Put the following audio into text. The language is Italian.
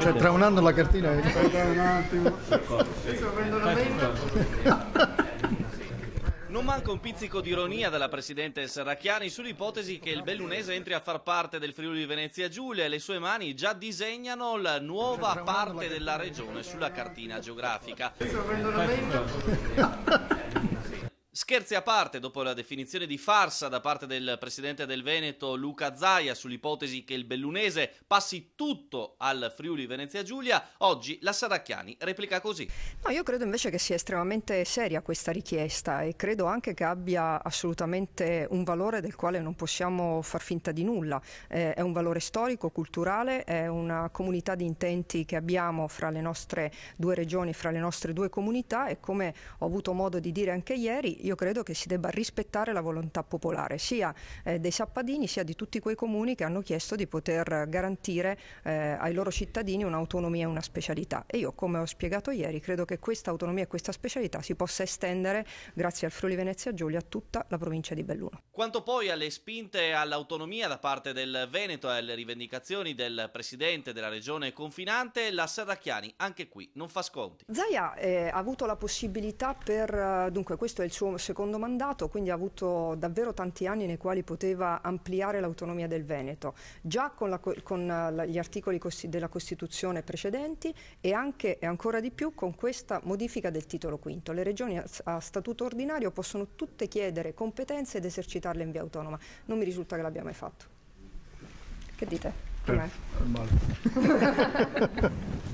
Cioè, cioè tra un anno la cartina è... Aspetta un attimo. Non manca un pizzico di ironia della Presidente Serracchiani sull'ipotesi che il bellunese entri a far parte del Friuli di Venezia Giulia e le sue mani già disegnano la nuova cioè, parte della regione sulla cartina geografica. Scherzi a parte, dopo la definizione di farsa da parte del presidente del Veneto Luca Zaia sull'ipotesi che il bellunese passi tutto al Friuli Venezia Giulia, oggi la Saracchiani replica così. No, io credo invece che sia estremamente seria questa richiesta e credo anche che abbia assolutamente un valore del quale non possiamo far finta di nulla. Eh, è un valore storico, culturale, è una comunità di intenti che abbiamo fra le nostre due regioni, fra le nostre due comunità e come ho avuto modo di dire anche ieri, io credo credo che si debba rispettare la volontà popolare sia eh, dei sappadini sia di tutti quei comuni che hanno chiesto di poter garantire eh, ai loro cittadini un'autonomia e una specialità e io come ho spiegato ieri credo che questa autonomia e questa specialità si possa estendere grazie al Friuli Venezia Giulia a tutta la provincia di Belluno. Quanto poi alle spinte all'autonomia da parte del Veneto e alle rivendicazioni del presidente della regione confinante, la Serracchiani anche qui non fa sconti. Zaia eh, ha avuto la possibilità per, eh, dunque questo è il suo secondo secondo mandato, quindi ha avuto davvero tanti anni nei quali poteva ampliare l'autonomia del Veneto, già con, la, con eh, gli articoli della Costituzione precedenti e anche e ancora di più con questa modifica del titolo quinto. Le regioni a, a statuto ordinario possono tutte chiedere competenze ed esercitarle in via autonoma. Non mi risulta che l'abbia mai fatto. Che dite? Come? Eh,